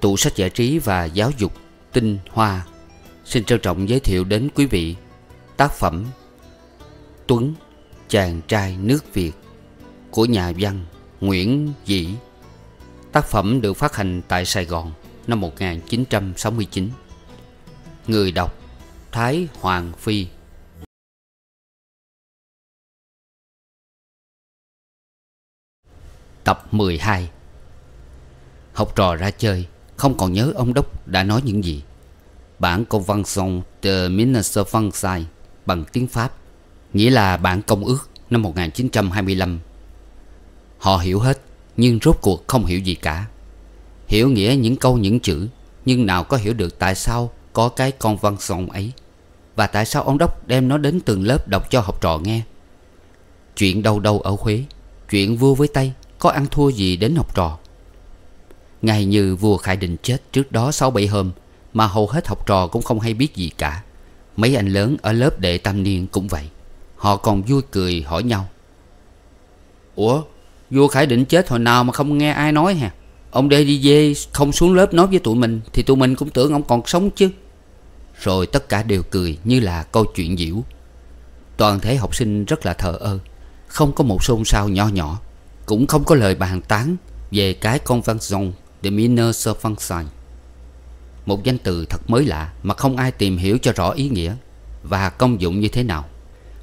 tủ sách giải trí và giáo dục tinh hoa xin trân trọng giới thiệu đến quý vị tác phẩm tuấn chàng trai nước việt của nhà văn nguyễn dĩ Tác phẩm được phát hành tại Sài Gòn năm 1969 Người đọc Thái Hoàng Phi Tập 12 Học trò ra chơi Không còn nhớ ông Đốc đã nói những gì Bản công văn song de Minister Fansai bằng tiếng Pháp Nghĩa là bản công ước năm 1925 Họ hiểu hết nhưng rốt cuộc không hiểu gì cả Hiểu nghĩa những câu những chữ Nhưng nào có hiểu được tại sao Có cái con văn song ấy Và tại sao ông Đốc đem nó đến từng lớp Đọc cho học trò nghe Chuyện đâu đâu ở Huế Chuyện vua với tay Có ăn thua gì đến học trò ngày như vua Khải Định chết trước đó sáu bảy hôm Mà hầu hết học trò cũng không hay biết gì cả Mấy anh lớn ở lớp đệ tam niên cũng vậy Họ còn vui cười hỏi nhau Ủa Vua Khải Định chết hồi nào mà không nghe ai nói hả Ông đê đi về không xuống lớp nói với tụi mình Thì tụi mình cũng tưởng ông còn sống chứ Rồi tất cả đều cười như là câu chuyện diễu Toàn thể học sinh rất là thờ ơ Không có một xôn xao nhỏ nhỏ Cũng không có lời bàn tán Về cái convention de minor serpentine Một danh từ thật mới lạ Mà không ai tìm hiểu cho rõ ý nghĩa Và công dụng như thế nào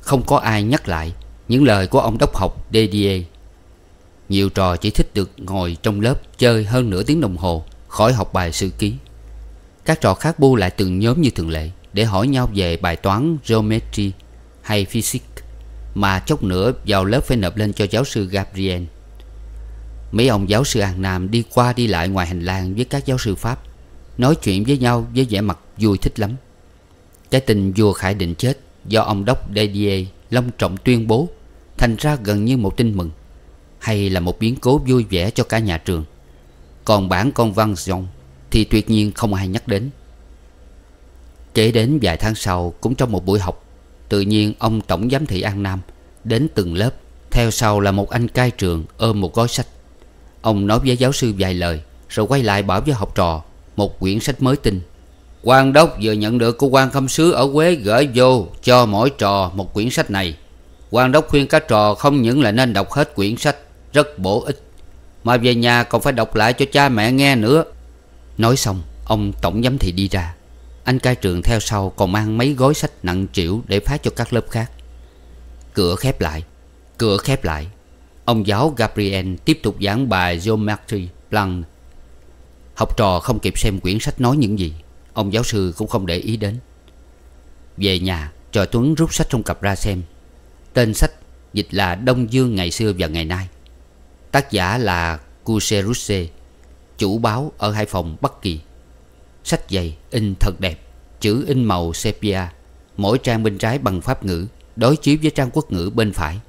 Không có ai nhắc lại Những lời của ông đốc học Dedier nhiều trò chỉ thích được ngồi trong lớp Chơi hơn nửa tiếng đồng hồ Khỏi học bài sự ký Các trò khác bu lại từng nhóm như thường lệ Để hỏi nhau về bài toán geometry Hay physics Mà chốc nữa vào lớp phải nộp lên cho giáo sư Gabriel Mấy ông giáo sư An Nam đi qua đi lại ngoài hành lang với các giáo sư Pháp Nói chuyện với nhau với vẻ mặt vui thích lắm Cái tình vua Khải định chết Do ông đốc Dedier long trọng tuyên bố Thành ra gần như một tin mừng hay là một biến cố vui vẻ cho cả nhà trường. Còn bản con văn dòng thì tuyệt nhiên không ai nhắc đến. Kể đến vài tháng sau cũng trong một buổi học, tự nhiên ông Tổng Giám thị An Nam đến từng lớp, theo sau là một anh cai trường ôm một gói sách. Ông nói với giáo sư vài lời rồi quay lại bảo với học trò một quyển sách mới tinh. Quan đốc vừa nhận được của quan khâm sứ ở Quế gửi vô cho mỗi trò một quyển sách này. Quan đốc khuyên các trò không những là nên đọc hết quyển sách rất bổ ích Mà về nhà còn phải đọc lại cho cha mẹ nghe nữa Nói xong ông tổng giám thị đi ra Anh cai trường theo sau còn mang mấy gói sách nặng trĩu để phát cho các lớp khác Cửa khép lại Cửa khép lại Ông giáo Gabriel tiếp tục giảng bài Geometry Planck Học trò không kịp xem quyển sách nói những gì Ông giáo sư cũng không để ý đến Về nhà Trò Tuấn rút sách trong cặp ra xem Tên sách dịch là Đông Dương ngày xưa và ngày nay Tác giả là Kuseruse Chủ báo ở Hải Phòng Bắc Kỳ Sách dày, in thật đẹp Chữ in màu sepia Mỗi trang bên trái bằng Pháp ngữ Đối chiếu với trang quốc ngữ bên phải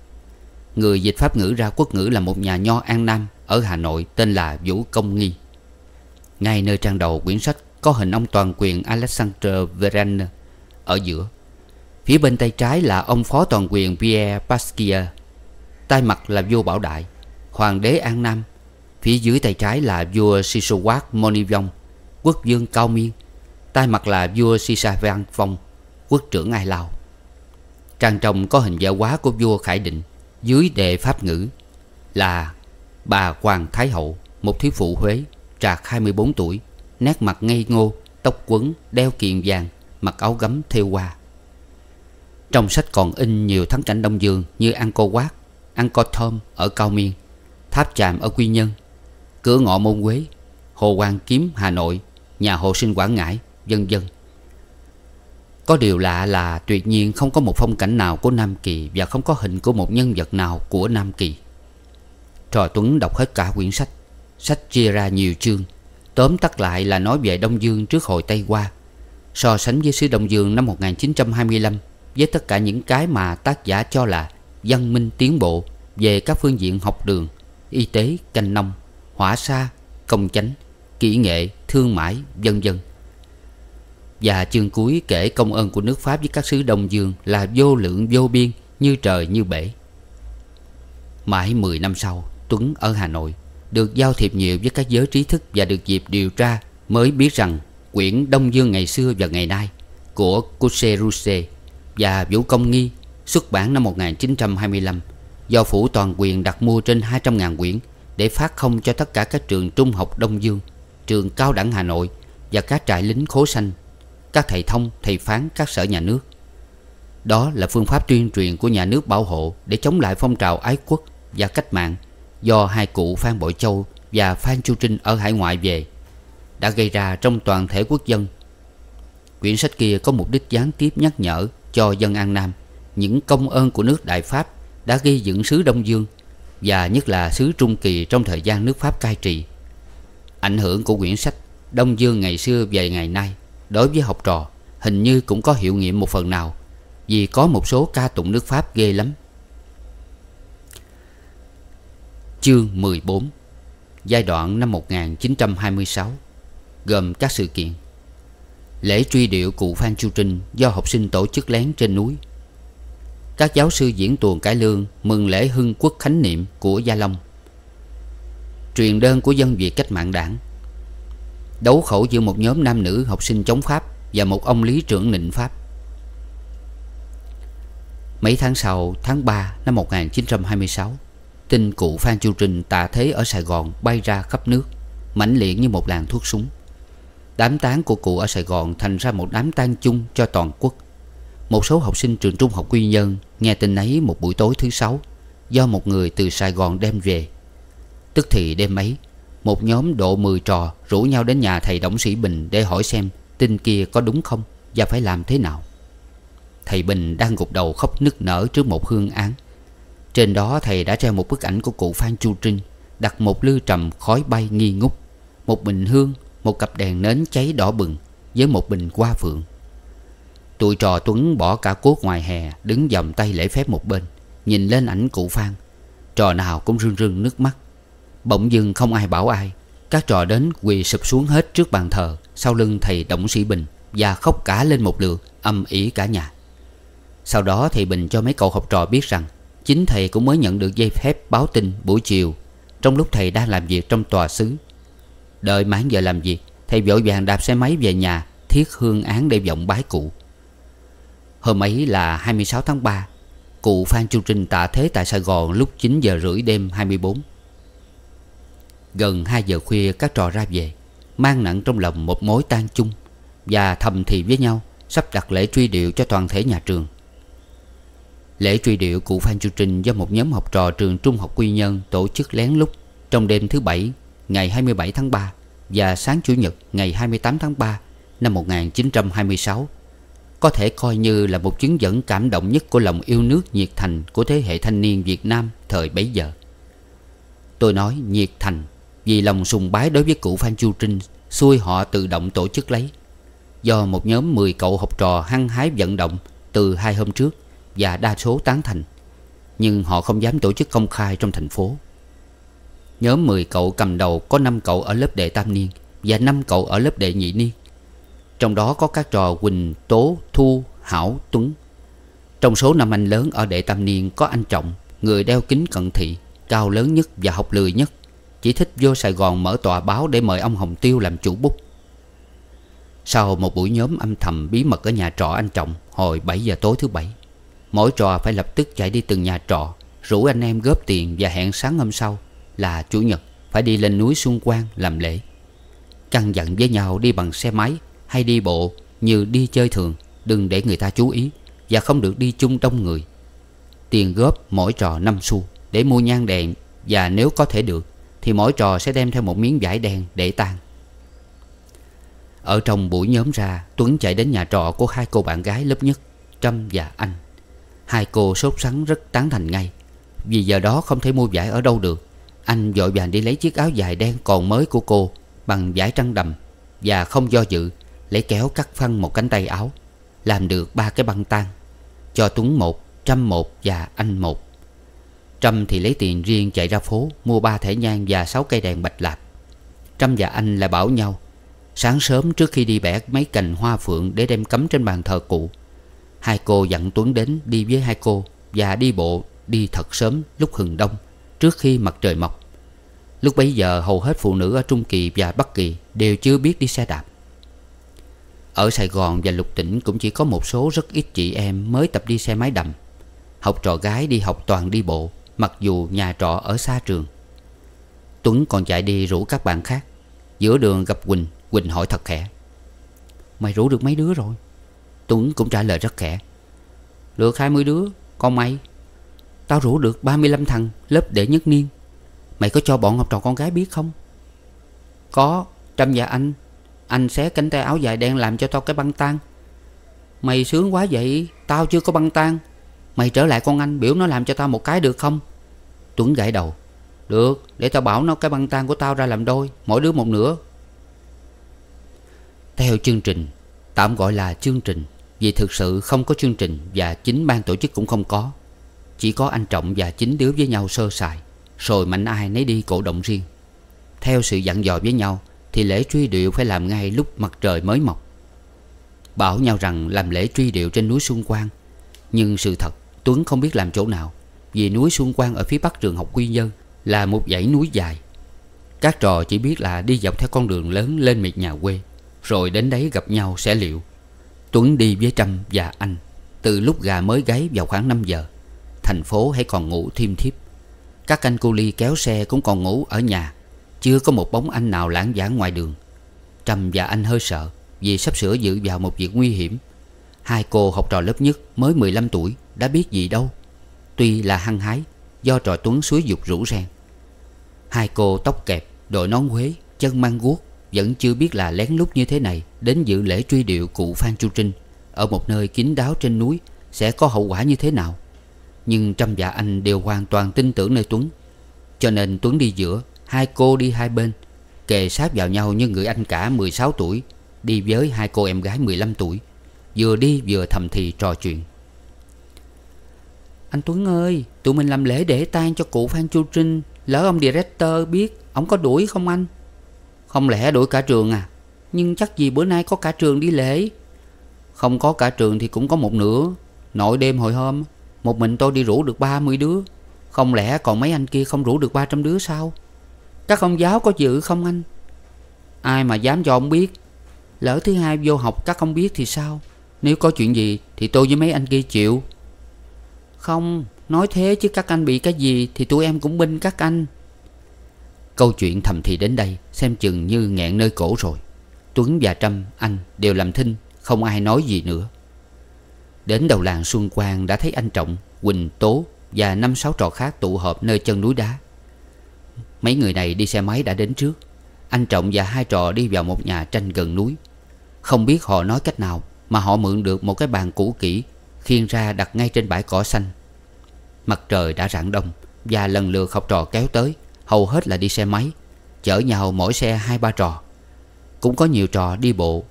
Người dịch Pháp ngữ ra quốc ngữ là một nhà nho An Nam Ở Hà Nội tên là Vũ Công Nghi Ngay nơi trang đầu quyển sách Có hình ông toàn quyền Alexander Veraner Ở giữa Phía bên tay trái là ông phó toàn quyền Pierre Pasquier tay mặt là vua Bảo Đại hoàng đế An Nam. Phía dưới tay trái là vua Sisowat Monivong, quốc vương Cao Miên. Tay mặt là vua Sisavang Phong, quốc trưởng Ai lào Trang trọng có hình vẽ quá của vua Khải Định dưới đề pháp ngữ là bà Hoàng Thái Hậu, một thiếu phụ Huế, trạc 24 tuổi, nét mặt ngây ngô, tóc quấn, đeo kiền vàng, mặc áo gấm thêu hoa. Trong sách còn in nhiều thắng cảnh Đông Dương như Angkor Wat, Angkor Thom ở Cao Miên, Tháp Tràm ở Quy Nhơn Cửa ngõ Môn Quế Hồ quang Kiếm Hà Nội Nhà Hồ Sinh Quảng Ngãi Vân vân Có điều lạ là tuyệt nhiên không có một phong cảnh nào của Nam Kỳ Và không có hình của một nhân vật nào của Nam Kỳ Trò Tuấn đọc hết cả quyển sách Sách chia ra nhiều chương Tóm tắt lại là nói về Đông Dương trước hồi Tây Qua So sánh với xứ Đông Dương năm 1925 Với tất cả những cái mà tác giả cho là văn minh tiến bộ Về các phương diện học đường y tế, canh nông, hỏa sa, công chánh, kỹ nghệ, thương mại, vân vân. Và chương cuối kể công ơn của nước Pháp với các sứ Đông Dương là vô lượng vô biên, như trời như bể. Mãi 10 năm sau, Tuấn ở Hà Nội được giao thiệp nhiều với các giới trí thức và được dịp điều tra mới biết rằng quyển Đông Dương ngày xưa và ngày nay của Kusheruse và Vũ Công Nghi xuất bản năm 1925 do phủ toàn quyền đặt mua trên 200.000 quyển để phát không cho tất cả các trường trung học Đông Dương, trường cao đẳng Hà Nội và các trại lính khố xanh, các thầy thông, thầy phán các sở nhà nước. Đó là phương pháp tuyên truyền của nhà nước bảo hộ để chống lại phong trào ái quốc và cách mạng do hai cụ Phan Bội Châu và Phan Chu Trinh ở hải ngoại về đã gây ra trong toàn thể quốc dân. Quyển sách kia có mục đích gián tiếp nhắc nhở cho dân An Nam những công ơn của nước Đại Pháp đã gây dựng sứ Đông Dương và nhất là sứ Trung Kỳ trong thời gian nước Pháp cai trị. Ảnh hưởng của quyển sách Đông Dương ngày xưa về ngày nay đối với học trò hình như cũng có hiệu nghiệm một phần nào vì có một số ca tụng nước Pháp ghê lắm. Chương 14 Giai đoạn năm 1926 Gồm các sự kiện Lễ truy điệu cụ Phan Chu Trinh do học sinh tổ chức lén trên núi các giáo sư diễn tuồng cải lương mừng lễ hưng quốc khánh niệm của Gia Long. Truyền đơn của dân Việt cách mạng đảng. Đấu khẩu giữa một nhóm nam nữ học sinh chống Pháp và một ông lý trưởng nịnh Pháp. Mấy tháng sau, tháng 3 năm 1926, tin cụ Phan Chu Trinh tạ thế ở Sài Gòn bay ra khắp nước, mãnh liệt như một làn thuốc súng. Đám tán của cụ ở Sài Gòn thành ra một đám tang chung cho toàn quốc một số học sinh trường trung học Quy nhân Nghe tin ấy một buổi tối thứ sáu Do một người từ Sài Gòn đem về Tức thì đêm ấy Một nhóm độ 10 trò rủ nhau đến nhà thầy Đổng Sĩ Bình Để hỏi xem tin kia có đúng không Và phải làm thế nào Thầy Bình đang gục đầu khóc nức nở trước một hương án Trên đó thầy đã treo một bức ảnh của cụ Phan Chu Trinh Đặt một lư trầm khói bay nghi ngút Một bình hương Một cặp đèn nến cháy đỏ bừng Với một bình hoa phượng Tụi trò Tuấn bỏ cả cốt ngoài hè Đứng vòng tay lễ phép một bên Nhìn lên ảnh cụ Phan Trò nào cũng rưng rưng nước mắt Bỗng dưng không ai bảo ai Các trò đến quỳ sụp xuống hết trước bàn thờ Sau lưng thầy Động Sĩ Bình Và khóc cả lên một lượt Âm ý cả nhà Sau đó thầy Bình cho mấy cậu học trò biết rằng Chính thầy cũng mới nhận được dây phép báo tin buổi chiều Trong lúc thầy đang làm việc trong tòa xứ Đợi mãn giờ làm việc Thầy vội vàng đạp xe máy về nhà Thiết hương án để vọng bái cụ Hôm ấy là 26 tháng 3 Cụ Phan Chu Trinh tạ thế tại Sài Gòn lúc 9 giờ rưỡi đêm 24 Gần 2 giờ khuya các trò ra về Mang nặng trong lòng một mối tan chung Và thầm thì với nhau Sắp đặt lễ truy điệu cho toàn thể nhà trường Lễ truy điệu cụ Phan Chu Trinh do một nhóm học trò trường Trung học Quy Nhơn tổ chức lén lút trong đêm thứ Bảy ngày 27 tháng 3 và sáng Chủ nhật ngày 28 tháng 3 năm 1926 có thể coi như là một chứng dẫn cảm động nhất của lòng yêu nước nhiệt thành của thế hệ thanh niên Việt Nam thời bấy giờ. Tôi nói nhiệt thành vì lòng sùng bái đối với cụ Phan Chu Trinh xuôi họ tự động tổ chức lấy. Do một nhóm 10 cậu học trò hăng hái vận động từ hai hôm trước và đa số tán thành. Nhưng họ không dám tổ chức công khai trong thành phố. Nhóm 10 cậu cầm đầu có 5 cậu ở lớp đệ tam niên và 5 cậu ở lớp đệ nhị niên. Trong đó có các trò Quỳnh, Tố, Thu, Hảo, Tuấn Trong số năm anh lớn ở đệ tam niên có anh Trọng Người đeo kính cận thị Cao lớn nhất và học lười nhất Chỉ thích vô Sài Gòn mở tòa báo để mời ông Hồng Tiêu làm chủ bút Sau một buổi nhóm âm thầm bí mật ở nhà trọ anh Trọng Hồi 7 giờ tối thứ bảy Mỗi trò phải lập tức chạy đi từng nhà trọ Rủ anh em góp tiền và hẹn sáng hôm sau Là Chủ nhật phải đi lên núi Xuân Quang làm lễ căng dặn với nhau đi bằng xe máy hay đi bộ như đi chơi thường Đừng để người ta chú ý Và không được đi chung đông người Tiền góp mỗi trò năm xu Để mua nhang đèn Và nếu có thể được Thì mỗi trò sẽ đem theo một miếng vải đen để tan Ở trong buổi nhóm ra Tuấn chạy đến nhà trọ của hai cô bạn gái lớp nhất Trâm và Anh Hai cô sốt sắng rất tán thành ngay Vì giờ đó không thể mua vải ở đâu được Anh vội vàng đi lấy chiếc áo dài đen còn mới của cô Bằng vải trăng đầm Và không do dự Lấy kéo cắt phăng một cánh tay áo Làm được ba cái băng tan Cho Tuấn một, Trâm một và anh một Trâm thì lấy tiền riêng chạy ra phố Mua ba thẻ nhang và sáu cây đèn bạch lạp Trâm và anh lại bảo nhau Sáng sớm trước khi đi bẻ mấy cành hoa phượng Để đem cắm trên bàn thờ cụ Hai cô dặn Tuấn đến đi với hai cô Và đi bộ đi thật sớm lúc hừng đông Trước khi mặt trời mọc Lúc bấy giờ hầu hết phụ nữ ở Trung Kỳ và Bắc Kỳ Đều chưa biết đi xe đạp ở Sài Gòn và Lục Tỉnh cũng chỉ có một số rất ít chị em mới tập đi xe máy đầm Học trò gái đi học toàn đi bộ Mặc dù nhà trọ ở xa trường Tuấn còn chạy đi rủ các bạn khác Giữa đường gặp Quỳnh Quỳnh hỏi thật khẽ Mày rủ được mấy đứa rồi Tuấn cũng trả lời rất khẽ Được 20 đứa con mày Tao rủ được 35 thằng Lớp đệ nhất niên Mày có cho bọn học trò con gái biết không Có Trâm và anh anh xé cánh tay áo dài đen làm cho tao cái băng tan Mày sướng quá vậy Tao chưa có băng tan Mày trở lại con anh biểu nó làm cho tao một cái được không Tuấn gãi đầu Được để tao bảo nó cái băng tan của tao ra làm đôi Mỗi đứa một nửa Theo chương trình Tạm gọi là chương trình Vì thực sự không có chương trình Và chính ban tổ chức cũng không có Chỉ có anh Trọng và chính đứa với nhau sơ sài Rồi mạnh ai nấy đi cổ động riêng Theo sự dặn dò với nhau thì lễ truy điệu phải làm ngay lúc mặt trời mới mọc Bảo nhau rằng làm lễ truy điệu trên núi Xuân quan, Nhưng sự thật Tuấn không biết làm chỗ nào Vì núi Xuân quan ở phía bắc trường học Quy Nhơn Là một dãy núi dài Các trò chỉ biết là đi dọc theo con đường lớn lên miệt nhà quê Rồi đến đấy gặp nhau sẽ liệu Tuấn đi với Trâm và anh Từ lúc gà mới gáy vào khoảng 5 giờ Thành phố hãy còn ngủ thiêm thiếp Các anh cu ly kéo xe cũng còn ngủ ở nhà chưa có một bóng anh nào lãng vãng ngoài đường Trầm và anh hơi sợ Vì sắp sửa dự vào một việc nguy hiểm Hai cô học trò lớp nhất mới 15 tuổi Đã biết gì đâu Tuy là hăng hái Do trò Tuấn suối dục rủ ràng Hai cô tóc kẹp, đội nón Huế Chân mang guốc Vẫn chưa biết là lén lút như thế này Đến dự lễ truy điệu cụ Phan Chu Trinh Ở một nơi kín đáo trên núi Sẽ có hậu quả như thế nào Nhưng Trâm và anh đều hoàn toàn tin tưởng nơi Tuấn Cho nên Tuấn đi giữa Hai cô đi hai bên Kề sát vào nhau như người anh cả 16 tuổi Đi với hai cô em gái 15 tuổi Vừa đi vừa thầm thì trò chuyện Anh Tuấn ơi Tụi mình làm lễ để tang cho cụ Phan Chu Trinh Lỡ ông director biết Ông có đuổi không anh Không lẽ đuổi cả trường à Nhưng chắc gì bữa nay có cả trường đi lễ Không có cả trường thì cũng có một nửa Nội đêm hồi hôm Một mình tôi đi rủ được 30 đứa Không lẽ còn mấy anh kia không rủ được 300 đứa sao các ông giáo có giữ không anh Ai mà dám cho ông biết Lỡ thứ hai vô học các ông biết thì sao Nếu có chuyện gì Thì tôi với mấy anh kia chịu Không Nói thế chứ các anh bị cái gì Thì tụi em cũng binh các anh Câu chuyện thầm thì đến đây Xem chừng như nghẹn nơi cổ rồi Tuấn và Trâm Anh đều làm thinh Không ai nói gì nữa Đến đầu làng Xuân Quang đã thấy anh Trọng Quỳnh Tố Và năm sáu trò khác tụ họp nơi chân núi đá Mấy người này đi xe máy đã đến trước Anh Trọng và hai trò đi vào một nhà tranh gần núi Không biết họ nói cách nào Mà họ mượn được một cái bàn cũ kỹ Khiên ra đặt ngay trên bãi cỏ xanh Mặt trời đã rạng đông Và lần lượt học trò kéo tới Hầu hết là đi xe máy Chở nhau mỗi xe hai ba trò Cũng có nhiều trò đi bộ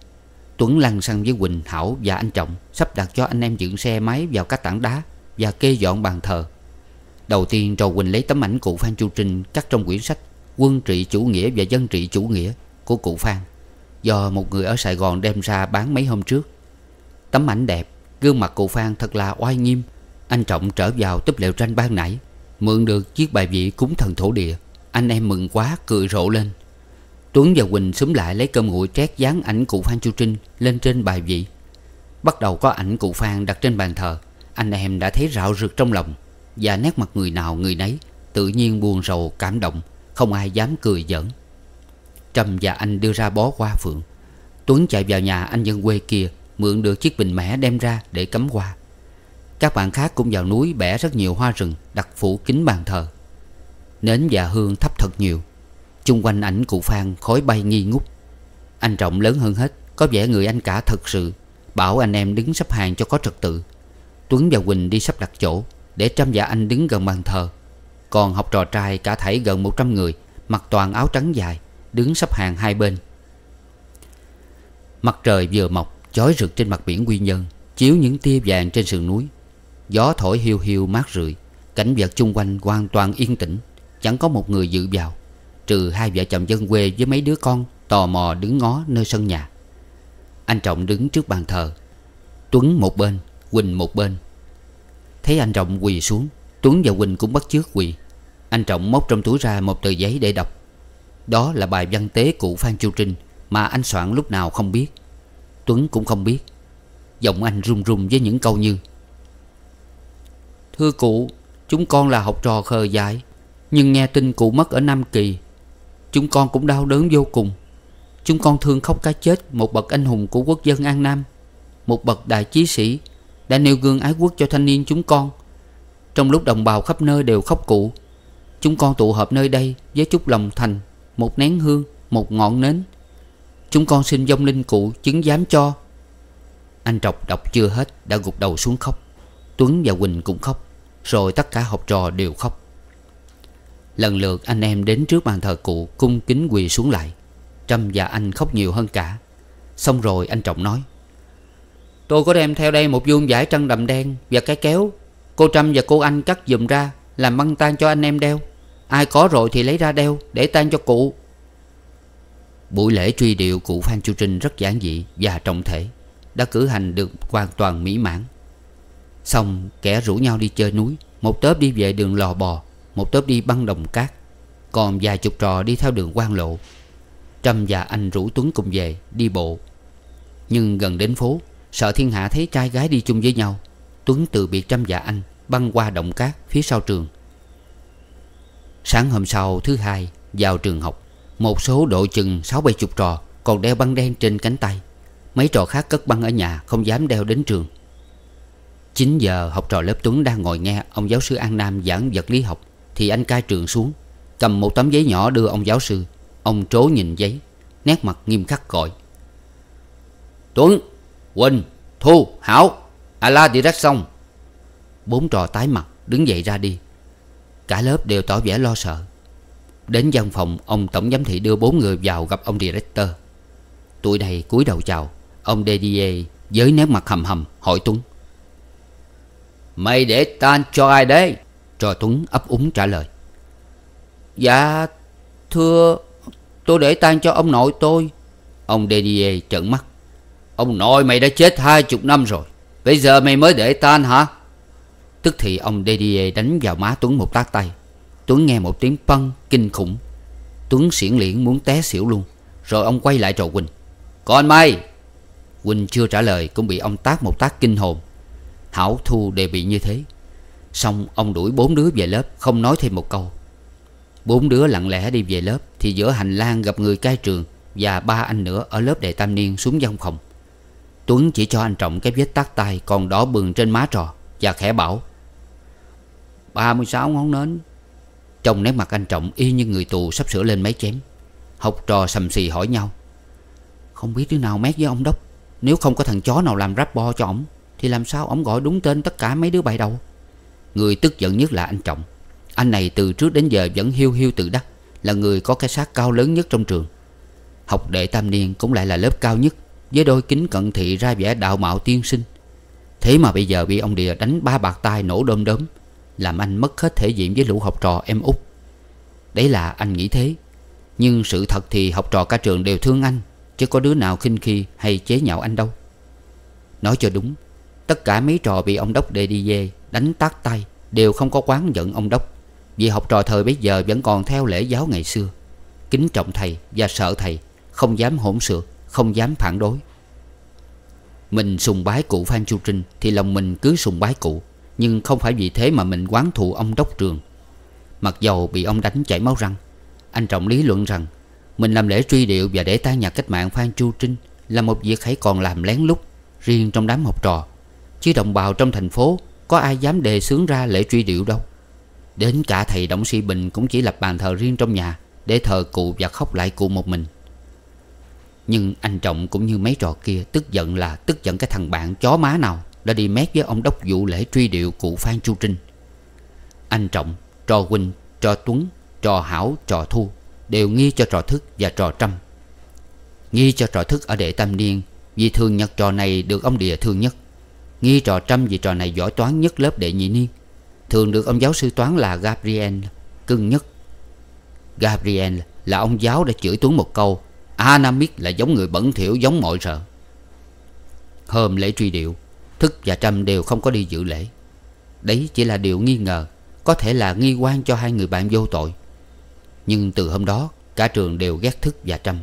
Tuấn lăn sang với Quỳnh Hảo và anh Trọng Sắp đặt cho anh em dựng xe máy vào các tảng đá Và kê dọn bàn thờ Đầu tiên Trò Quỳnh lấy tấm ảnh cụ Phan Chu Trinh cắt trong quyển sách Quân trị chủ nghĩa và dân trị chủ nghĩa của cụ Phan Do một người ở Sài Gòn đem ra bán mấy hôm trước Tấm ảnh đẹp, gương mặt cụ Phan thật là oai nghiêm Anh Trọng trở vào túp lều tranh ban nãy Mượn được chiếc bài vị cúng thần thổ địa Anh em mừng quá cười rộ lên Tuấn và Quỳnh xúm lại lấy cơm nguội trét dán ảnh cụ Phan Chu Trinh lên trên bài vị Bắt đầu có ảnh cụ Phan đặt trên bàn thờ Anh em đã thấy rạo rực trong lòng và nét mặt người nào người nấy Tự nhiên buồn rầu cảm động Không ai dám cười giỡn Trâm và anh đưa ra bó hoa phượng Tuấn chạy vào nhà anh dân quê kia Mượn được chiếc bình mẻ đem ra để cắm hoa Các bạn khác cũng vào núi bẻ rất nhiều hoa rừng Đặt phủ kính bàn thờ Nến và hương thắp thật nhiều Chung quanh ảnh cụ Phan khói bay nghi ngút Anh Trọng lớn hơn hết Có vẻ người anh cả thật sự Bảo anh em đứng sắp hàng cho có trật tự Tuấn và Quỳnh đi sắp đặt chỗ để trăm dạ anh đứng gần bàn thờ Còn học trò trai cả thảy gần một trăm người Mặc toàn áo trắng dài Đứng sắp hàng hai bên Mặt trời vừa mọc Chói rực trên mặt biển Quy Nhơn Chiếu những tia vàng trên sườn núi Gió thổi hiu hiu mát rượi Cảnh vật chung quanh hoàn toàn yên tĩnh Chẳng có một người dự vào Trừ hai vợ chồng dân quê với mấy đứa con Tò mò đứng ngó nơi sân nhà Anh Trọng đứng trước bàn thờ Tuấn một bên Quỳnh một bên Thấy anh Trọng quỳ xuống Tuấn và Quỳnh cũng bắt chước quỳ Anh Trọng móc trong túi ra một tờ giấy để đọc Đó là bài văn tế cụ Phan Chu Trinh Mà anh soạn lúc nào không biết Tuấn cũng không biết Giọng anh run run với những câu như Thưa cụ Chúng con là học trò khờ dại Nhưng nghe tin cụ mất ở Nam Kỳ Chúng con cũng đau đớn vô cùng Chúng con thương khóc cái chết Một bậc anh hùng của quốc dân An Nam Một bậc đại chí sĩ đã nêu gương ái quốc cho thanh niên chúng con Trong lúc đồng bào khắp nơi đều khóc cụ Chúng con tụ họp nơi đây với chút lòng thành Một nén hương, một ngọn nến Chúng con xin dông linh cụ chứng giám cho Anh Trọc đọc chưa hết đã gục đầu xuống khóc Tuấn và Quỳnh cũng khóc Rồi tất cả học trò đều khóc Lần lượt anh em đến trước bàn thờ cụ Cung kính quỳ xuống lại Trâm và anh khóc nhiều hơn cả Xong rồi anh Trọng nói Tôi có đem theo đây một vuông vải trăng đầm đen Và cái kéo Cô Trâm và cô Anh cắt dùm ra Làm băng tan cho anh em đeo Ai có rồi thì lấy ra đeo Để tan cho cụ Buổi lễ truy điệu cụ Phan Chu Trinh rất giản dị và trọng thể Đã cử hành được hoàn toàn mỹ mãn Xong kẻ rủ nhau đi chơi núi Một tớp đi về đường lò bò Một tớp đi băng đồng cát Còn vài chục trò đi theo đường quan lộ Trâm và anh rủ Tuấn cùng về Đi bộ Nhưng gần đến phố Sợ thiên hạ thấy trai gái đi chung với nhau Tuấn từ biệt trăm dạ anh Băng qua động cát phía sau trường Sáng hôm sau thứ hai Vào trường học Một số độ chừng sáu bảy chục trò Còn đeo băng đen trên cánh tay Mấy trò khác cất băng ở nhà Không dám đeo đến trường 9 giờ học trò lớp Tuấn đang ngồi nghe Ông giáo sư An Nam giảng vật lý học Thì anh cai trường xuống Cầm một tấm giấy nhỏ đưa ông giáo sư Ông trố nhìn giấy Nét mặt nghiêm khắc gọi Tuấn Quỳnh, Thu, Hảo, Ala Direct xong Bốn trò tái mặt đứng dậy ra đi Cả lớp đều tỏ vẻ lo sợ Đến văn phòng Ông tổng giám thị đưa bốn người vào gặp ông director Tuổi này cúi đầu chào Ông DDA với nét mặt hầm hầm hỏi Tuấn Mày để tan cho ai đấy Trò Tuấn ấp úng trả lời Dạ Thưa Tôi để tan cho ông nội tôi Ông DDA trợn mắt Ông nội mày đã chết hai chục năm rồi Bây giờ mày mới để tan hả Tức thì ông Dedier đánh vào má Tuấn một tát tay Tuấn nghe một tiếng pân kinh khủng Tuấn xiển liễn muốn té xỉu luôn Rồi ông quay lại trò Quỳnh Còn mày Quỳnh chưa trả lời cũng bị ông tát một tát kinh hồn Hảo thu đề bị như thế Xong ông đuổi bốn đứa về lớp Không nói thêm một câu Bốn đứa lặng lẽ đi về lớp Thì giữa hành lang gặp người cai trường Và ba anh nữa ở lớp đệ tam niên xuống văn phòng Tuấn chỉ cho anh Trọng cái vết tắt tay còn đỏ bừng trên má trò Và khẽ bảo 36 ngón nến Trong nét mặt anh Trọng y như người tù sắp sửa lên máy chém Học trò sầm xì hỏi nhau Không biết đứa nào mét với ông Đốc Nếu không có thằng chó nào làm rap bo cho ổng Thì làm sao ổng gọi đúng tên tất cả mấy đứa bài đầu Người tức giận nhất là anh Trọng Anh này từ trước đến giờ vẫn hiu hiu tự đắc Là người có cái xác cao lớn nhất trong trường Học đệ tam niên cũng lại là lớp cao nhất với đôi kính cận thị ra vẻ đạo mạo tiên sinh Thế mà bây giờ bị ông Địa đánh ba bạc tai nổ đom đóm Làm anh mất hết thể diện với lũ học trò em út Đấy là anh nghĩ thế Nhưng sự thật thì học trò cả trường đều thương anh Chứ có đứa nào khinh khi hay chế nhạo anh đâu Nói cho đúng Tất cả mấy trò bị ông Đốc đề đi về Đánh tát tay Đều không có quán giận ông Đốc Vì học trò thời bấy giờ vẫn còn theo lễ giáo ngày xưa Kính trọng thầy và sợ thầy Không dám hỗn xược không dám phản đối Mình sùng bái cụ Phan Chu Trinh Thì lòng mình cứ sùng bái cụ Nhưng không phải vì thế mà mình quán thụ ông đốc trường Mặc dầu bị ông đánh chảy máu răng Anh Trọng lý luận rằng Mình làm lễ truy điệu và để tan nhà cách mạng Phan Chu Trinh Là một việc hãy còn làm lén lút Riêng trong đám học trò Chứ đồng bào trong thành phố Có ai dám đề xướng ra lễ truy điệu đâu Đến cả thầy Đổng Sĩ Bình cũng chỉ lập bàn thờ riêng trong nhà Để thờ cụ và khóc lại cụ một mình nhưng anh Trọng cũng như mấy trò kia Tức giận là tức giận cái thằng bạn chó má nào Đã đi mét với ông đốc vụ lễ truy điệu cụ Phan Chu Trinh Anh Trọng, trò Huynh, trò Tuấn, trò Hảo, trò Thu Đều nghi cho trò thức và trò trăm Nghi cho trò thức ở đệ tam niên Vì thường nhật trò này được ông địa thương nhất Nghi trò trăm vì trò này giỏi toán nhất lớp đệ nhị niên Thường được ông giáo sư toán là Gabriel cưng nhất Gabriel là ông giáo đã chửi Tuấn một câu Anamit là giống người bẩn thỉu giống mọi sợ Hôm lễ truy điệu Thức và Trâm đều không có đi dự lễ Đấy chỉ là điều nghi ngờ Có thể là nghi quan cho hai người bạn vô tội Nhưng từ hôm đó Cả trường đều ghét Thức và Trâm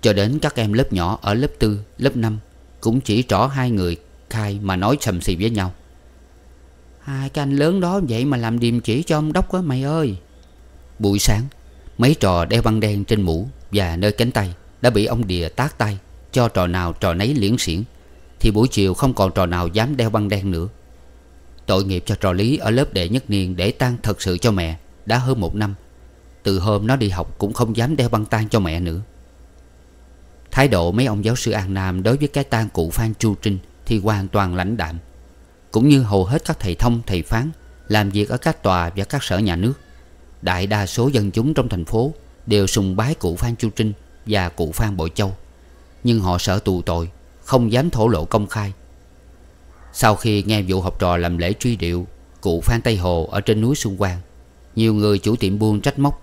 Cho đến các em lớp nhỏ Ở lớp 4, lớp 5 Cũng chỉ rõ hai người khai Mà nói sầm xì với nhau Hai cái anh lớn đó vậy mà làm điềm chỉ cho ông đốc á mày ơi Buổi sáng Mấy trò đeo băng đen trên mũ và nơi cánh tay đã bị ông Đìa tát tay cho trò nào trò nấy liễn xiển thì buổi chiều không còn trò nào dám đeo băng đen nữa. Tội nghiệp cho trò Lý ở lớp đệ nhất niên để tan thật sự cho mẹ đã hơn một năm. Từ hôm nó đi học cũng không dám đeo băng tan cho mẹ nữa. Thái độ mấy ông giáo sư An Nam đối với cái tang cụ Phan Chu Trinh thì hoàn toàn lãnh đạm. Cũng như hầu hết các thầy thông, thầy phán làm việc ở các tòa và các sở nhà nước. Đại đa số dân chúng trong thành phố đều sùng bái cụ Phan Chu Trinh và cụ Phan Bội Châu Nhưng họ sợ tù tội Không dám thổ lộ công khai Sau khi nghe vụ học trò làm lễ truy điệu Cụ Phan Tây Hồ ở trên núi Xuân Quang Nhiều người chủ tiệm buôn trách móc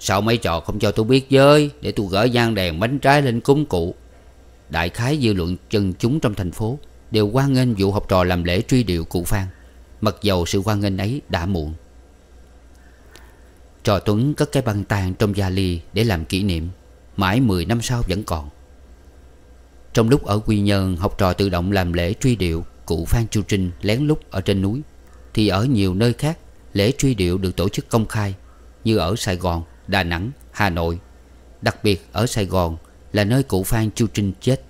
Sao mấy trò không cho tôi biết với Để tôi gỡ gian đèn bánh trái lên cúng cụ Đại khái dư luận dân chúng trong thành phố Đều quan nghênh vụ học trò làm lễ truy điệu cụ Phan Mặc dầu sự quan nghênh ấy đã muộn Trò Tuấn cất cái băng tàn trong gia vali để làm kỷ niệm Mãi 10 năm sau vẫn còn Trong lúc ở Quy Nhơn học trò tự động làm lễ truy điệu Cụ Phan Chu Trinh lén lút ở trên núi Thì ở nhiều nơi khác lễ truy điệu được tổ chức công khai Như ở Sài Gòn, Đà Nẵng, Hà Nội Đặc biệt ở Sài Gòn là nơi cụ Phan Chu Trinh chết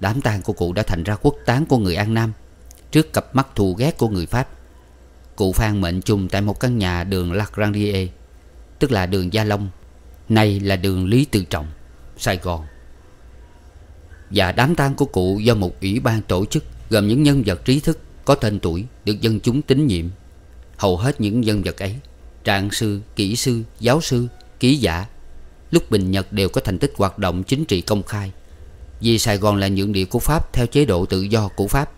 Đám tang của cụ đã thành ra quốc tán của người An Nam Trước cặp mắt thù ghét của người Pháp Cụ Phan mệnh chung tại một căn nhà đường Lac Randier Tức là đường Gia Long Nay là đường Lý Tự Trọng Sài Gòn Và đám tang của cụ do một ủy ban tổ chức Gồm những nhân vật trí thức Có tên tuổi được dân chúng tín nhiệm Hầu hết những nhân vật ấy Trạng sư, kỹ sư, giáo sư, ký giả Lúc Bình Nhật đều có thành tích hoạt động chính trị công khai Vì Sài Gòn là nhượng địa của Pháp Theo chế độ tự do của Pháp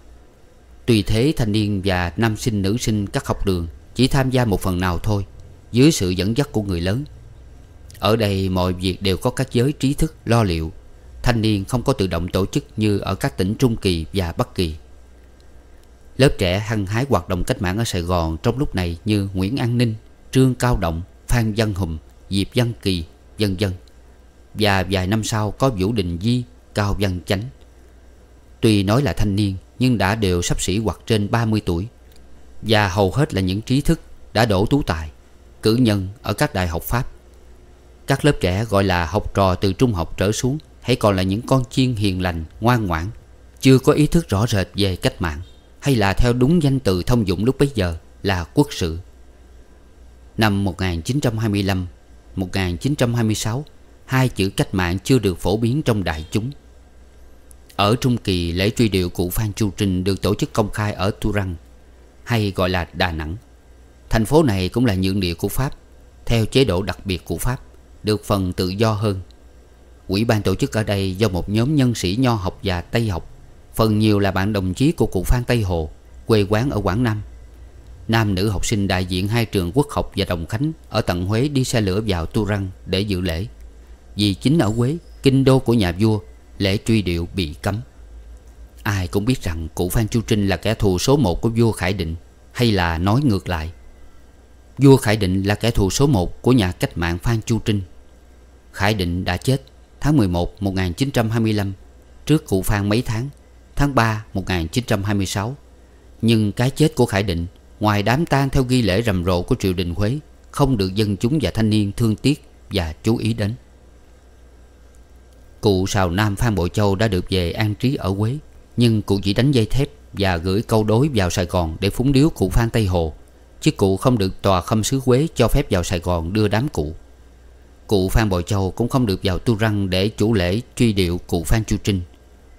tùy thế thanh niên và nam sinh nữ sinh các học đường Chỉ tham gia một phần nào thôi dưới sự dẫn dắt của người lớn Ở đây mọi việc đều có các giới trí thức lo liệu Thanh niên không có tự động tổ chức như ở các tỉnh Trung Kỳ và Bắc Kỳ Lớp trẻ hăng hái hoạt động cách mạng ở Sài Gòn trong lúc này như Nguyễn An Ninh, Trương Cao Động, Phan Văn Hùng, Diệp Văn Kỳ, vân vân Và vài năm sau có Vũ Đình Di, Cao Văn Chánh Tuy nói là thanh niên nhưng đã đều sắp xỉ hoặc trên 30 tuổi Và hầu hết là những trí thức đã đổ tú tài cử nhân ở các đại học Pháp Các lớp trẻ gọi là học trò từ trung học trở xuống hay còn là những con chiên hiền lành, ngoan ngoãn Chưa có ý thức rõ rệt về cách mạng Hay là theo đúng danh từ thông dụng lúc bấy giờ là quốc sự Năm 1925, 1926 Hai chữ cách mạng chưa được phổ biến trong đại chúng Ở Trung Kỳ lễ truy điệu cụ Phan Chu Trinh được tổ chức công khai ở Turang Hay gọi là Đà Nẵng Thành phố này cũng là nhượng địa của Pháp Theo chế độ đặc biệt của Pháp Được phần tự do hơn Quỹ ban tổ chức ở đây do một nhóm nhân sĩ nho học và Tây học Phần nhiều là bạn đồng chí của cụ Phan Tây Hồ Quê quán ở Quảng Nam Nam nữ học sinh đại diện hai trường quốc học và Đồng Khánh Ở tận Huế đi xe lửa vào Tu Răng để dự lễ Vì chính ở Huế, kinh đô của nhà vua Lễ truy điệu bị cấm Ai cũng biết rằng cụ Phan Chu Trinh là kẻ thù số một của vua Khải Định Hay là nói ngược lại Vua Khải Định là kẻ thù số 1 của nhà cách mạng Phan Chu Trinh Khải Định đã chết tháng 11 1925 Trước cụ Phan mấy tháng Tháng 3 1926 Nhưng cái chết của Khải Định Ngoài đám tang theo ghi lễ rầm rộ của triều đình Huế Không được dân chúng và thanh niên thương tiếc và chú ý đến Cụ Sào Nam Phan Bội Châu đã được về an trí ở Huế Nhưng cụ chỉ đánh dây thép và gửi câu đối vào Sài Gòn để phúng điếu cụ Phan Tây Hồ Chứ cụ không được tòa khâm sứ Quế cho phép vào Sài Gòn đưa đám cụ Cụ Phan Bội Châu cũng không được vào Tu Răng để chủ lễ truy điệu cụ Phan Chu Trinh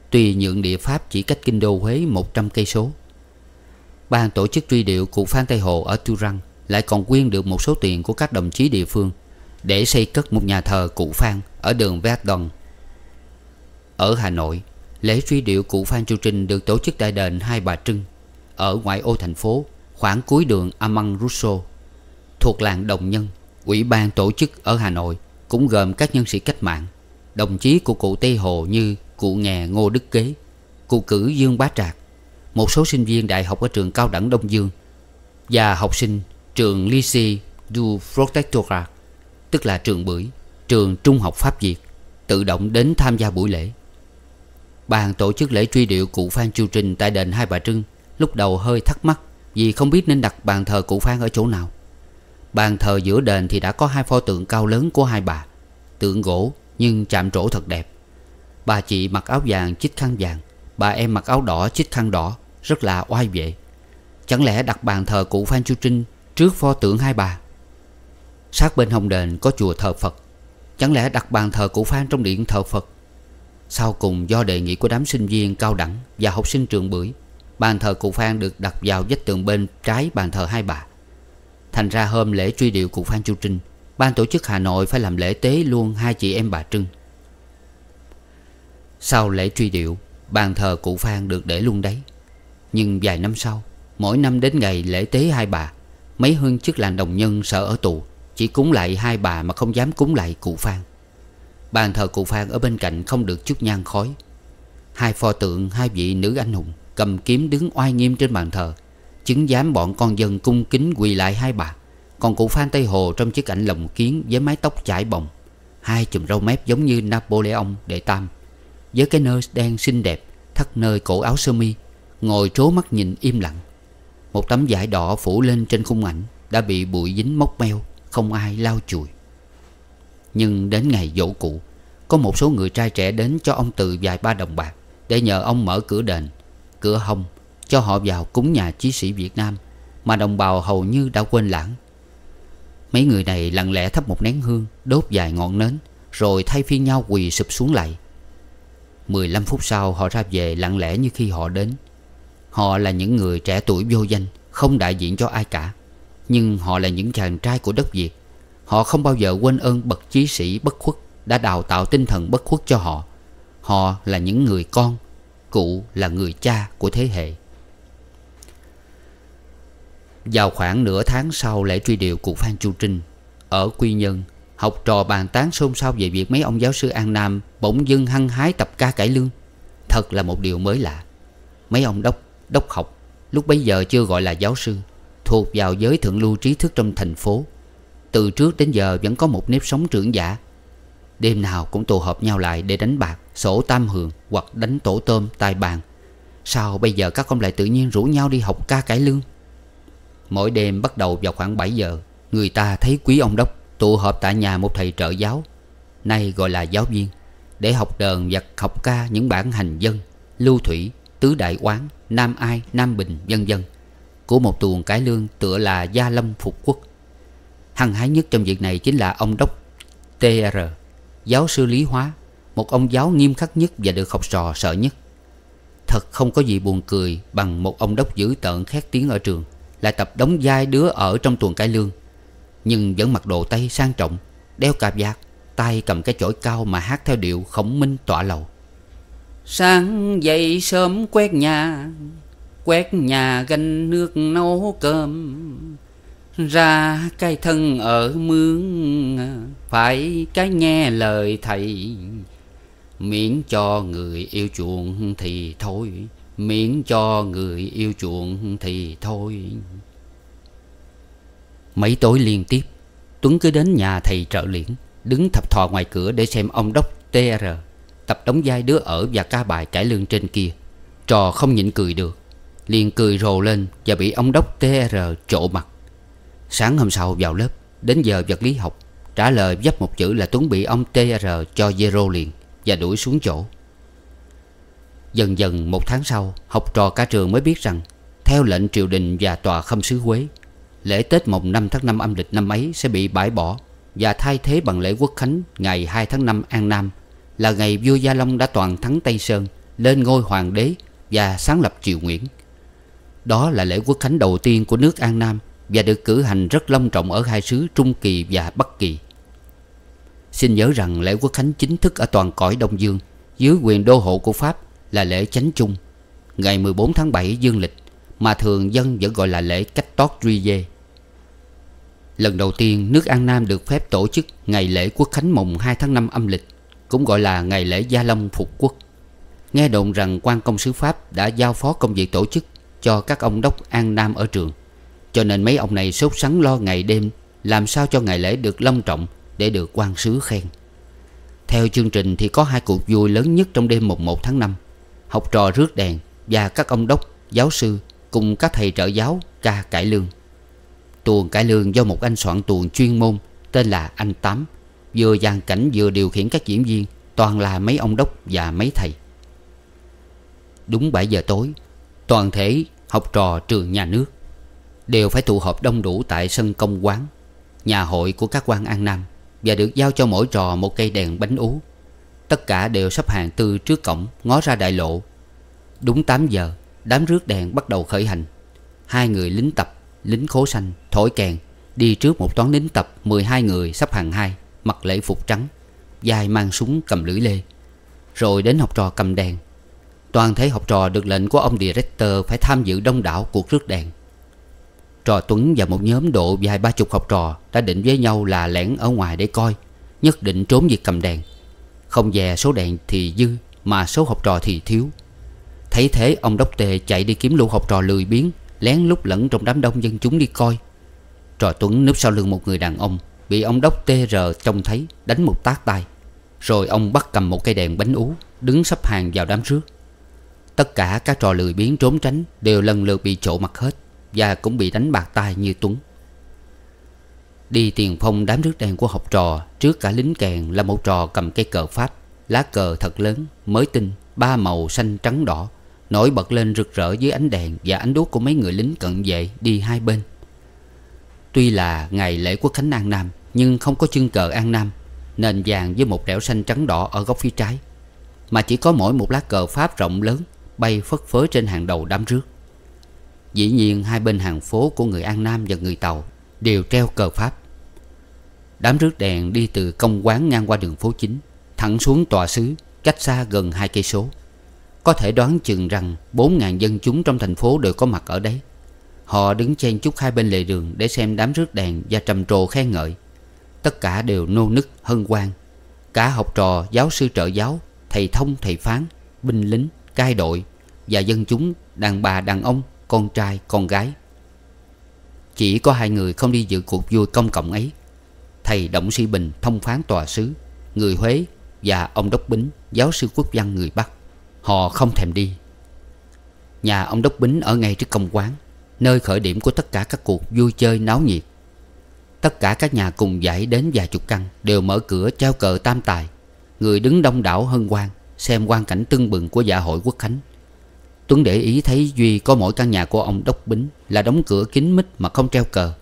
Tuy nhượng địa Pháp chỉ cách kinh đô Huế 100 cây số Ban tổ chức truy điệu cụ Phan Tây Hồ ở Tu Răng Lại còn quyên được một số tiền của các đồng chí địa phương Để xây cất một nhà thờ cụ Phan ở đường Verdon Ở Hà Nội Lễ truy điệu cụ Phan Chu Trinh được tổ chức tại đền Hai Bà Trưng Ở ngoại ô thành phố khoảng cuối đường Amang Russo, thuộc làng Đồng Nhân, ủy ban tổ chức ở Hà Nội cũng gồm các nhân sĩ cách mạng, đồng chí của cụ Tây Hồ như cụ nghè Ngô Đức Kế, cụ cử Dương Bá Trạc, một số sinh viên đại học ở trường cao đẳng Đông Dương và học sinh trường Lycée du Protectorat, tức là trường bưởi, trường trung học Pháp Việt, tự động đến tham gia buổi lễ. Ban tổ chức lễ truy điệu cụ Phan Chu Trinh tại đền Hai Bà Trưng lúc đầu hơi thắc mắc vì không biết nên đặt bàn thờ cụ Phan ở chỗ nào Bàn thờ giữa đền thì đã có hai pho tượng cao lớn của hai bà Tượng gỗ nhưng chạm trổ thật đẹp Bà chị mặc áo vàng chích khăn vàng Bà em mặc áo đỏ chích khăn đỏ Rất là oai vệ Chẳng lẽ đặt bàn thờ cụ Phan Chu Trinh Trước pho tượng hai bà Sát bên hồng đền có chùa thờ Phật Chẳng lẽ đặt bàn thờ cụ Phan trong điện thờ Phật Sau cùng do đề nghị của đám sinh viên cao đẳng Và học sinh trường bưởi Bàn thờ cụ Phan được đặt vào vách tường bên trái bàn thờ hai bà Thành ra hôm lễ truy điệu cụ Phan Chu Trinh Ban tổ chức Hà Nội phải làm lễ tế luôn hai chị em bà Trưng Sau lễ truy điệu Bàn thờ cụ Phan được để luôn đấy Nhưng vài năm sau Mỗi năm đến ngày lễ tế hai bà Mấy hương chức làng đồng nhân sợ ở tù Chỉ cúng lại hai bà mà không dám cúng lại cụ Phan Bàn thờ cụ Phan ở bên cạnh không được chút nhang khói Hai pho tượng hai vị nữ anh hùng Cầm kiếm đứng oai nghiêm trên bàn thờ Chứng giám bọn con dân cung kính quỳ lại hai bà Còn cụ Phan Tây Hồ trong chiếc ảnh lồng kiến Với mái tóc chải bồng Hai chùm râu mép giống như Napoleon đệ tam Với cái nơ đen xinh đẹp Thắt nơi cổ áo sơ mi Ngồi trố mắt nhìn im lặng Một tấm vải đỏ phủ lên trên khung ảnh Đã bị bụi dính mốc meo Không ai lau chùi Nhưng đến ngày dỗ cụ Có một số người trai trẻ đến cho ông từ vài ba đồng bạc Để nhờ ông mở cửa đền cửa hồng cho họ vào cúng nhà chí sĩ Việt Nam mà đồng bào hầu như đã quên lãng. Mấy người này lặng lẽ thắp một nén hương, đốt vài ngọn nến rồi thay phiên nhau quỳ sụp xuống lại. 15 phút sau họ ra về lặng lẽ như khi họ đến. Họ là những người trẻ tuổi vô danh, không đại diện cho ai cả. Nhưng họ là những chàng trai của đất Việt. Họ không bao giờ quên ơn bậc chí sĩ bất khuất đã đào tạo tinh thần bất khuất cho họ. Họ là những người con Cụ là người cha của thế hệ Vào khoảng nửa tháng sau lễ truy điệu cụ Phan Chu Trinh Ở Quy Nhân Học trò bàn tán xôn xao về việc mấy ông giáo sư An Nam Bỗng dưng hăng hái tập ca cải lương Thật là một điều mới lạ Mấy ông đốc, đốc học Lúc bấy giờ chưa gọi là giáo sư Thuộc vào giới thượng lưu trí thức trong thành phố Từ trước đến giờ vẫn có một nếp sống trưởng giả Đêm nào cũng tụ họp nhau lại để đánh bạc sổ tam hường hoặc đánh tổ tôm tài bàn Sao bây giờ các con lại tự nhiên rủ nhau đi học ca cải lương Mỗi đêm bắt đầu vào khoảng 7 giờ Người ta thấy quý ông đốc tụ họp tại nhà một thầy trợ giáo Nay gọi là giáo viên Để học đờn và học ca những bản hành dân Lưu Thủy, Tứ Đại Quán, Nam Ai, Nam Bình vân dân Của một tuồng cải lương tựa là Gia Lâm Phục Quốc Hăng hái nhất trong việc này chính là ông đốc TR Giáo sư Lý Hóa một ông giáo nghiêm khắc nhất và được học trò sợ nhất Thật không có gì buồn cười Bằng một ông đốc dữ tợn khét tiếng ở trường Lại tập đóng vai đứa ở trong tuần cải lương Nhưng vẫn mặc đồ tây sang trọng Đeo cà vạt Tay cầm cái chổi cao mà hát theo điệu khổng minh tỏa lầu Sáng dậy sớm quét nhà Quét nhà gánh nước nấu cơm Ra cái thân ở mương Phải cái nghe lời thầy miễn cho người yêu chuộng thì thôi miễn cho người yêu chuộng thì thôi mấy tối liên tiếp tuấn cứ đến nhà thầy trợ liễn đứng thập thò ngoài cửa để xem ông đốc tr tập đóng vai đứa ở và ca bài cải lương trên kia trò không nhịn cười được liền cười rồ lên và bị ông đốc tr trộ mặt sáng hôm sau vào lớp đến giờ vật lý học trả lời dấp một chữ là tuấn bị ông tr cho zero liền và đuổi xuống chỗ Dần dần một tháng sau Học trò cả trường mới biết rằng Theo lệnh triều đình và tòa khâm sứ Huế, Lễ Tết mùng 5 tháng 5 âm lịch năm ấy sẽ bị bãi bỏ Và thay thế bằng lễ quốc khánh ngày 2 tháng 5 An Nam Là ngày vua Gia Long đã toàn thắng Tây Sơn Lên ngôi hoàng đế và sáng lập triều Nguyễn Đó là lễ quốc khánh đầu tiên của nước An Nam Và được cử hành rất long trọng ở hai xứ Trung Kỳ và Bắc Kỳ Xin nhớ rằng lễ quốc khánh chính thức ở toàn cõi Đông Dương dưới quyền đô hộ của Pháp là lễ chánh chung ngày 14 tháng 7 dương lịch mà thường dân vẫn gọi là lễ cách tót Duy Dê. Lần đầu tiên nước An Nam được phép tổ chức ngày lễ quốc khánh mùng 2 tháng 5 âm lịch cũng gọi là ngày lễ Gia Long Phục Quốc. Nghe đồn rằng quan công sứ Pháp đã giao phó công việc tổ chức cho các ông đốc An Nam ở trường cho nên mấy ông này sốt sắng lo ngày đêm làm sao cho ngày lễ được long trọng để được quan sứ khen Theo chương trình thì có hai cuộc vui lớn nhất trong đêm mùng 1 tháng 5 Học trò rước đèn và các ông đốc, giáo sư cùng các thầy trợ giáo ca cải lương Tuồng cải lương do một anh soạn tuồng chuyên môn tên là anh Tám Vừa dàn cảnh vừa điều khiển các diễn viên toàn là mấy ông đốc và mấy thầy Đúng 7 giờ tối Toàn thể học trò trường nhà nước Đều phải tụ họp đông đủ tại sân công quán Nhà hội của các quan An Nam và được giao cho mỗi trò một cây đèn bánh ú Tất cả đều sắp hàng từ trước cổng Ngó ra đại lộ Đúng 8 giờ Đám rước đèn bắt đầu khởi hành Hai người lính tập Lính khố xanh Thổi kèn Đi trước một toán lính tập 12 người sắp hàng hai Mặc lễ phục trắng Dài mang súng cầm lưỡi lê Rồi đến học trò cầm đèn Toàn thể học trò được lệnh của ông director Phải tham dự đông đảo cuộc rước đèn Trò Tuấn và một nhóm độ vài ba chục học trò Đã định với nhau là lẻn ở ngoài để coi Nhất định trốn việc cầm đèn Không dè số đèn thì dư Mà số học trò thì thiếu Thấy thế ông Đốc Tề chạy đi kiếm lũ học trò lười biếng Lén lút lẫn trong đám đông dân chúng đi coi Trò Tuấn núp sau lưng một người đàn ông Bị ông Đốc Tê rờ trông thấy Đánh một tát tay Rồi ông bắt cầm một cây đèn bánh ú Đứng sắp hàng vào đám rước Tất cả các trò lười biếng trốn tránh Đều lần lượt bị trộ mặt hết và cũng bị đánh bạc tay như Tuấn Đi tiền phong đám rước đèn của học trò Trước cả lính kèn là một trò cầm cây cờ Pháp Lá cờ thật lớn, mới tinh, ba màu xanh trắng đỏ Nổi bật lên rực rỡ dưới ánh đèn và ánh đuốc của mấy người lính cận vệ đi hai bên Tuy là ngày lễ quốc khánh An Nam Nhưng không có chương cờ An Nam Nền vàng với một đẻo xanh trắng đỏ ở góc phía trái Mà chỉ có mỗi một lá cờ Pháp rộng lớn Bay phất phới trên hàng đầu đám rước Dĩ nhiên hai bên hàng phố của người An Nam và người Tàu Đều treo cờ Pháp Đám rước đèn đi từ công quán ngang qua đường phố chính Thẳng xuống tòa xứ Cách xa gần hai cây số Có thể đoán chừng rằng 4.000 dân chúng trong thành phố đều có mặt ở đấy Họ đứng chen chúc hai bên lề đường Để xem đám rước đèn và trầm trồ khen ngợi Tất cả đều nô nức hân hoan Cả học trò, giáo sư trợ giáo Thầy thông, thầy phán Binh lính, cai đội Và dân chúng, đàn bà, đàn ông con trai con gái Chỉ có hai người không đi dự cuộc vui công cộng ấy Thầy Động Sĩ Bình thông phán tòa sứ Người Huế và ông Đốc Bính Giáo sư quốc văn người Bắc Họ không thèm đi Nhà ông Đốc Bính ở ngay trước công quán Nơi khởi điểm của tất cả các cuộc vui chơi náo nhiệt Tất cả các nhà cùng dãy đến vài chục căn Đều mở cửa treo cờ tam tài Người đứng đông đảo hơn quan Xem quan cảnh tưng bừng của dạ hội quốc khánh Tuấn để ý thấy Duy có mỗi căn nhà của ông Đốc Bính Là đóng cửa kín mít mà không treo cờ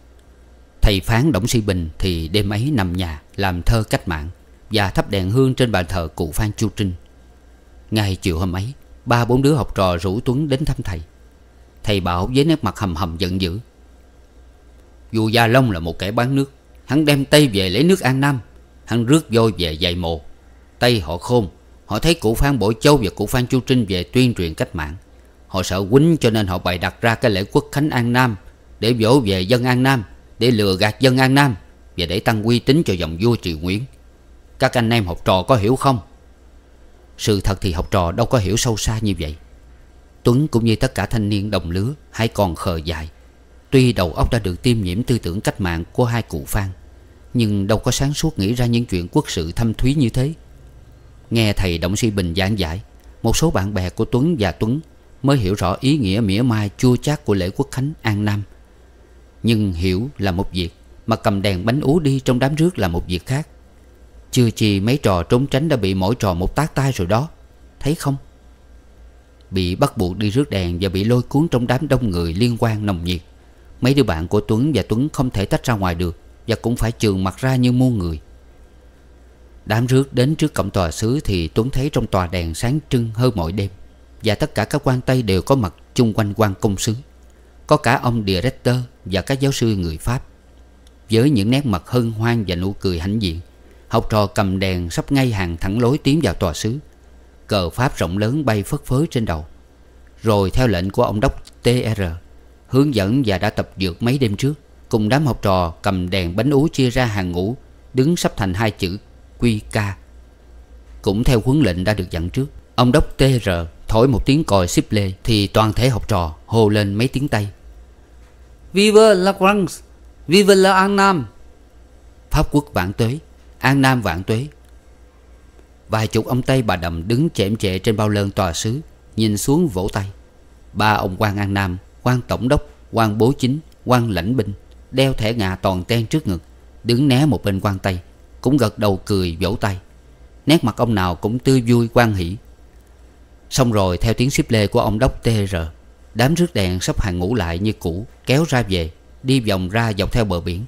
Thầy phán Đổng Sĩ Bình thì đêm ấy nằm nhà Làm thơ cách mạng Và thắp đèn hương trên bàn thờ cụ Phan Chu Trinh Ngay chiều hôm ấy Ba bốn đứa học trò rủ Tuấn đến thăm thầy Thầy bảo với nét mặt hầm hầm giận dữ dù Gia Long là một kẻ bán nước Hắn đem Tây về lấy nước An Nam Hắn rước voi về dày mồ Tây họ khôn Họ thấy cụ Phan Bội Châu và cụ Phan Chu Trinh về tuyên truyền cách mạng Họ sợ quýnh cho nên họ bày đặt ra cái lễ quốc khánh An Nam Để vỗ về dân An Nam Để lừa gạt dân An Nam Và để tăng uy tín cho dòng vua Triều Nguyễn Các anh em học trò có hiểu không? Sự thật thì học trò đâu có hiểu sâu xa như vậy Tuấn cũng như tất cả thanh niên đồng lứa Hãy còn khờ dại Tuy đầu óc đã được tiêm nhiễm tư tưởng cách mạng của hai cụ Phan Nhưng đâu có sáng suốt nghĩ ra những chuyện quốc sự thâm thúy như thế Nghe thầy Động Sĩ Bình giảng giải Một số bạn bè của Tuấn và Tuấn mới hiểu rõ ý nghĩa mỉa mai chua chát của lễ quốc khánh An Nam. Nhưng hiểu là một việc, mà cầm đèn bánh ú đi trong đám rước là một việc khác. Chưa chi mấy trò trốn tránh đã bị mỗi trò một tác tay rồi đó, thấy không? Bị bắt buộc đi rước đèn và bị lôi cuốn trong đám đông người liên quan nồng nhiệt. Mấy đứa bạn của Tuấn và Tuấn không thể tách ra ngoài được và cũng phải trường mặt ra như muôn người. Đám rước đến trước cổng tòa xứ thì Tuấn thấy trong tòa đèn sáng trưng hơn mọi đêm. Và tất cả các quan Tây đều có mặt chung quanh quan công sứ Có cả ông director và các giáo sư người Pháp Với những nét mặt hân hoan và nụ cười hãnh diện Học trò cầm đèn sắp ngay hàng thẳng lối tiến vào tòa sứ Cờ Pháp rộng lớn bay phất phới trên đầu Rồi theo lệnh của ông đốc TR Hướng dẫn và đã tập dượt mấy đêm trước Cùng đám học trò cầm đèn bánh ú chia ra hàng ngũ Đứng sắp thành hai chữ QK Cũng theo huấn lệnh đã được dặn trước Ông đốc TR Thổi một tiếng còi xíp lê Thì toàn thể học trò hô lên mấy tiếng tay. Vive la France Vive la An Nam Pháp quốc vạn tuế An Nam vạn tuế Vài chục ông Tây bà đầm đứng chệm chệ trên bao lơn tòa sứ Nhìn xuống vỗ tay Ba ông quan An Nam quan tổng đốc quan bố chính quan lãnh binh Đeo thẻ ngà toàn ten trước ngực Đứng né một bên quan Tây Cũng gật đầu cười vỗ tay Nét mặt ông nào cũng tươi vui quan hỷ Xong rồi theo tiếng xíp lê của ông đốc TR Đám rước đèn sắp hàng ngủ lại như cũ Kéo ra về Đi vòng ra dọc theo bờ biển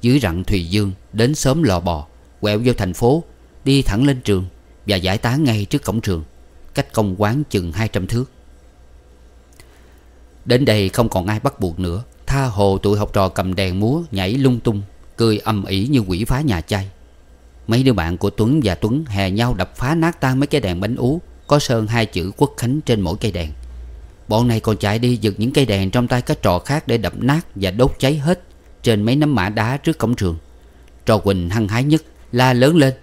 Dưới rặng Thùy Dương Đến sớm lò bò Quẹo vô thành phố Đi thẳng lên trường Và giải tán ngay trước cổng trường Cách công quán chừng 200 thước Đến đây không còn ai bắt buộc nữa Tha hồ tụi học trò cầm đèn múa Nhảy lung tung Cười âm ỉ như quỷ phá nhà chay Mấy đứa bạn của Tuấn và Tuấn hè nhau đập phá nát tan mấy cái đèn bánh ú có sơn hai chữ quốc khánh trên mỗi cây đèn Bọn này còn chạy đi giật những cây đèn trong tay các trò khác để đập nát và đốt cháy hết trên mấy nấm mã đá trước cổng trường. Trò Quỳnh hăng hái nhất la lớn lên.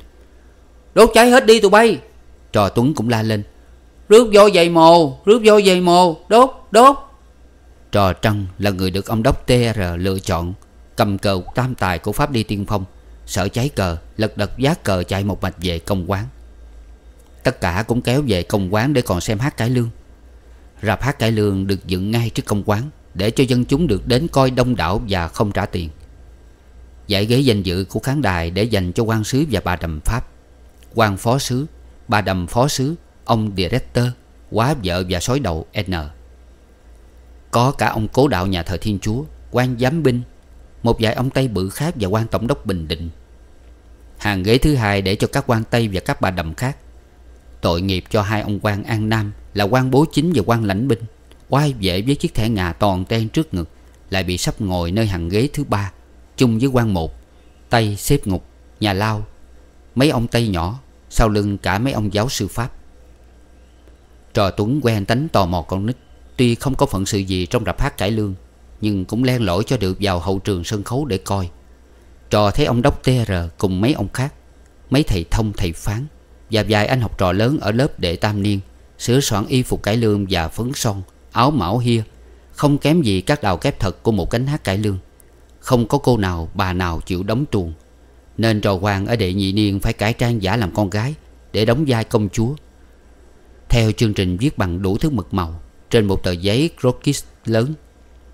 Đốt cháy hết đi tụi bay. Trò Tuấn cũng la lên. Rước vô giày mồ, rước vô giày mồ, đốt, đốt. Trò Trăng là người được ông đốc TR lựa chọn, cầm cờ tam tài của Pháp đi tiên phong. Sợ cháy cờ, lật đật giá cờ chạy một mạch về công quán. Tất cả cũng kéo về công quán để còn xem hát cải lương Rạp hát cải lương được dựng ngay trước công quán Để cho dân chúng được đến coi đông đảo và không trả tiền Giải ghế danh dự của khán đài để dành cho quan sứ và bà đầm Pháp quan phó sứ, bà đầm phó sứ, ông director, quá vợ và sói đầu N. Có cả ông cố đạo nhà thờ Thiên Chúa, quan giám binh, một vài ông Tây bự khác và quan tổng đốc Bình Định. Hàng ghế thứ hai để cho các quan Tây và các bà đầm khác Tội nghiệp cho hai ông quan An Nam Là quan bố chính và quan lãnh binh Oai vệ với chiếc thẻ ngà toàn ten trước ngực Lại bị sắp ngồi nơi hàng ghế thứ ba Chung với quan một tay xếp ngục, nhà lao Mấy ông tay nhỏ Sau lưng cả mấy ông giáo sư Pháp Trò Tuấn quen tánh tò mò con nít Tuy không có phận sự gì trong rạp hát cải lương Nhưng cũng len lỏi cho được vào hậu trường sân khấu để coi Trò thấy ông Đốc TR cùng mấy ông khác Mấy thầy thông thầy phán và vài anh học trò lớn ở lớp đệ tam niên Sửa soạn y phục cải lương và phấn son Áo mão hia Không kém gì các đào kép thật của một cánh hát cải lương Không có cô nào bà nào chịu đóng tuồng Nên trò hoàng ở đệ nhị niên Phải cải trang giả làm con gái Để đóng vai công chúa Theo chương trình viết bằng đủ thứ mực màu Trên một tờ giấy croquis lớn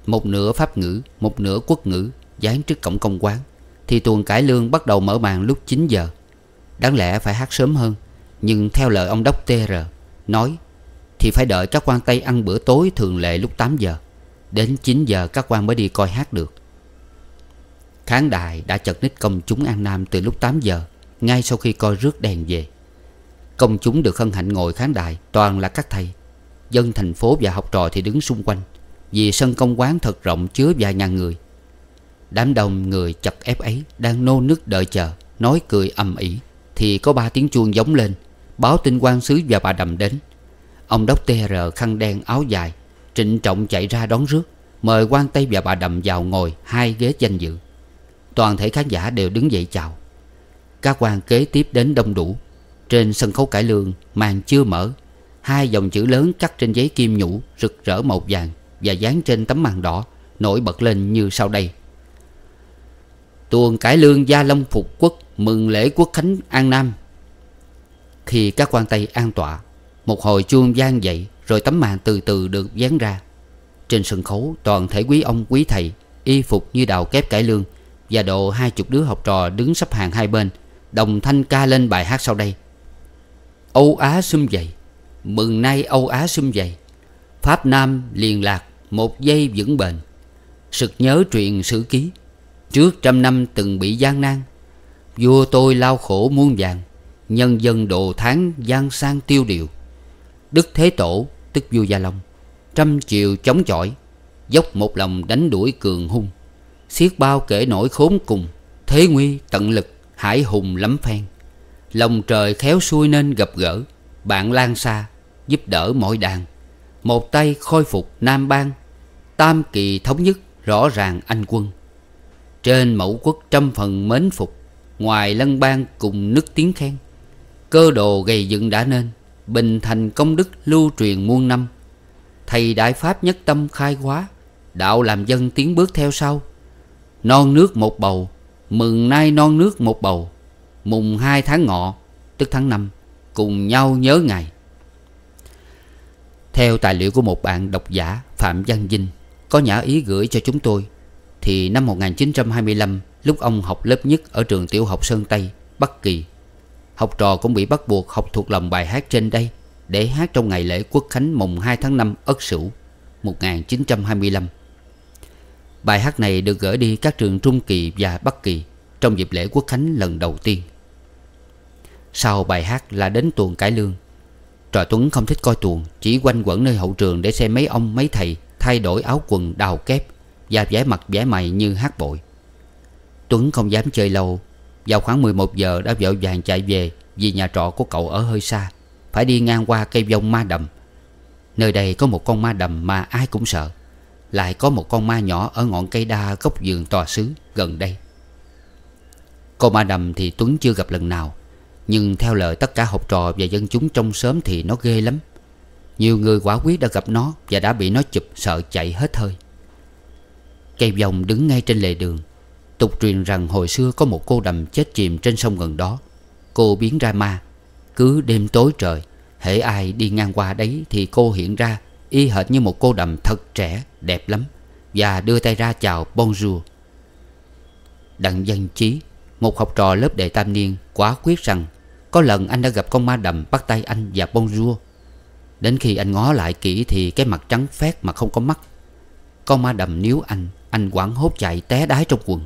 Một nửa pháp ngữ Một nửa quốc ngữ Dán trước cổng công quán Thì tuồng cải lương bắt đầu mở màn lúc 9 giờ Đáng lẽ phải hát sớm hơn nhưng theo lời ông Đốc TR Nói Thì phải đợi các quan Tây ăn bữa tối thường lệ lúc 8 giờ Đến 9 giờ các quan mới đi coi hát được Khán đài đã chật ních công chúng An Nam từ lúc 8 giờ Ngay sau khi coi rước đèn về Công chúng được hân hạnh ngồi khán đài Toàn là các thầy Dân thành phố và học trò thì đứng xung quanh Vì sân công quán thật rộng chứa vài ngàn người Đám đông người chật ép ấy Đang nô nức đợi chờ Nói cười ầm ĩ Thì có ba tiếng chuông giống lên Báo tin quan sứ và bà đầm đến Ông đốc TR khăn đen áo dài Trịnh trọng chạy ra đón rước Mời quan Tây và bà đầm vào ngồi Hai ghế danh dự Toàn thể khán giả đều đứng dậy chào Các quan kế tiếp đến đông đủ Trên sân khấu cải lương Màn chưa mở Hai dòng chữ lớn cắt trên giấy kim nhũ Rực rỡ màu vàng Và dán trên tấm màn đỏ Nổi bật lên như sau đây Tuần cải lương Gia Long Phục Quốc Mừng lễ quốc khánh An Nam khi các quan tây an tọa Một hồi chuông gian dậy Rồi tấm màn từ từ được dán ra Trên sân khấu toàn thể quý ông quý thầy Y phục như đào kép cải lương Và độ hai chục đứa học trò đứng sắp hàng hai bên Đồng thanh ca lên bài hát sau đây Âu Á xum dậy Mừng nay Âu Á xum dậy Pháp Nam liền lạc Một giây vững bền Sực nhớ truyền sử ký Trước trăm năm từng bị gian nan Vua tôi lao khổ muôn vàng nhân dân đồ tháng gian sang tiêu điều đức thế tổ tức vua gia long trăm chiều chống chọi dốc một lòng đánh đuổi cường hung xiết bao kể nổi khốn cùng thế nguy tận lực hải hùng lắm phen lòng trời khéo xuôi nên gặp gỡ bạn lan xa giúp đỡ mọi đàn một tay khôi phục nam bang tam kỳ thống nhất rõ ràng anh quân trên mẫu quốc trăm phần mến phục ngoài lân bang cùng nước tiếng khen Cơ đồ gây dựng đã nên Bình thành công đức lưu truyền muôn năm Thầy Đại Pháp nhất tâm khai hóa Đạo làm dân tiến bước theo sau Non nước một bầu Mừng nay non nước một bầu Mùng hai tháng ngọ Tức tháng năm Cùng nhau nhớ ngày Theo tài liệu của một bạn độc giả Phạm Văn dinh Có nhã ý gửi cho chúng tôi Thì năm 1925 Lúc ông học lớp nhất ở trường tiểu học Sơn Tây Bắc Kỳ Học trò cũng bị bắt buộc học thuộc lòng bài hát trên đây Để hát trong ngày lễ quốc khánh mùng 2 tháng 5 Ất Sửu 1925 Bài hát này được gửi đi các trường Trung Kỳ và Bắc Kỳ Trong dịp lễ quốc khánh lần đầu tiên Sau bài hát là đến tuồng cải lương Trò Tuấn không thích coi tuồng Chỉ quanh quẩn nơi hậu trường để xem mấy ông mấy thầy Thay đổi áo quần đào kép Và vẽ mặt vẽ mày như hát bội Tuấn không dám chơi lâu vào khoảng 11 giờ đã vội vàng chạy về Vì nhà trọ của cậu ở hơi xa Phải đi ngang qua cây vông ma đầm Nơi đây có một con ma đầm mà ai cũng sợ Lại có một con ma nhỏ ở ngọn cây đa gốc giường tòa xứ gần đây Con ma đầm thì Tuấn chưa gặp lần nào Nhưng theo lời tất cả học trò và dân chúng trong xóm thì nó ghê lắm Nhiều người quả quyết đã gặp nó và đã bị nó chụp sợ chạy hết hơi Cây vòng đứng ngay trên lề đường Tục truyền rằng hồi xưa có một cô đầm chết chìm trên sông gần đó Cô biến ra ma Cứ đêm tối trời Hễ ai đi ngang qua đấy thì cô hiện ra Y hệt như một cô đầm thật trẻ Đẹp lắm Và đưa tay ra chào bonjour Đặng dân chí Một học trò lớp đệ tam niên Quả quyết rằng Có lần anh đã gặp con ma đầm bắt tay anh và bonjour Đến khi anh ngó lại kỹ Thì cái mặt trắng phét mà không có mắt Con ma đầm níu anh Anh quảng hốt chạy té đái trong quần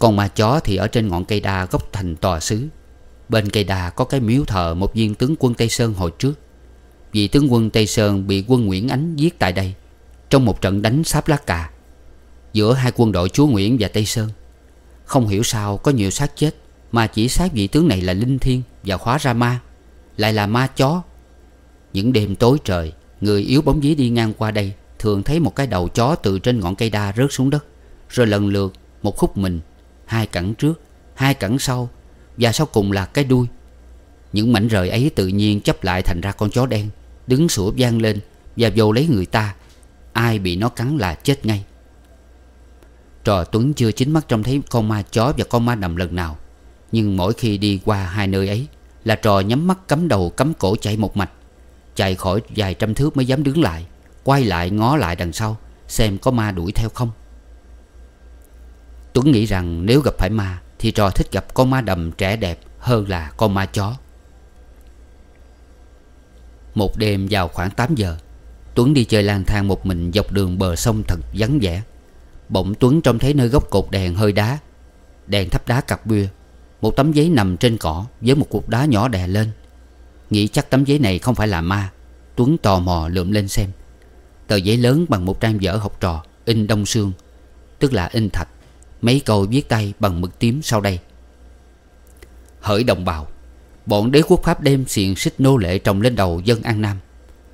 còn ma chó thì ở trên ngọn cây đa gốc thành tòa xứ Bên cây đa có cái miếu thờ một viên tướng quân Tây Sơn hồi trước Vị tướng quân Tây Sơn bị quân Nguyễn Ánh giết tại đây Trong một trận đánh sáp lá cà Giữa hai quân đội chúa Nguyễn và Tây Sơn Không hiểu sao có nhiều xác chết Mà chỉ xác vị tướng này là Linh Thiên và khóa ra ma Lại là ma chó Những đêm tối trời Người yếu bóng dí đi ngang qua đây Thường thấy một cái đầu chó từ trên ngọn cây đa rớt xuống đất Rồi lần lượt một khúc mình hai cẳng trước, hai cẳng sau và sau cùng là cái đuôi. Những mảnh rời ấy tự nhiên chấp lại thành ra con chó đen, đứng sủa vang lên và vô lấy người ta. Ai bị nó cắn là chết ngay. Trò Tuấn chưa chính mắt trông thấy con ma chó và con ma nằm lần nào. Nhưng mỗi khi đi qua hai nơi ấy là trò nhắm mắt cắm đầu cắm cổ chạy một mạch. Chạy khỏi vài trăm thước mới dám đứng lại, quay lại ngó lại đằng sau, xem có ma đuổi theo không. Tuấn nghĩ rằng nếu gặp phải ma Thì trò thích gặp con ma đầm trẻ đẹp Hơn là con ma chó Một đêm vào khoảng 8 giờ Tuấn đi chơi lang thang một mình Dọc đường bờ sông thật vắng vẻ Bỗng Tuấn trông thấy nơi góc cột đèn hơi đá Đèn thắp đá cặp bia Một tấm giấy nằm trên cỏ Với một cục đá nhỏ đè lên Nghĩ chắc tấm giấy này không phải là ma Tuấn tò mò lượm lên xem Tờ giấy lớn bằng một trang vở học trò In đông xương Tức là in thạch Mấy câu viết tay bằng mực tím sau đây Hỡi đồng bào Bọn đế quốc Pháp đem xiềng xích nô lệ trồng lên đầu dân An Nam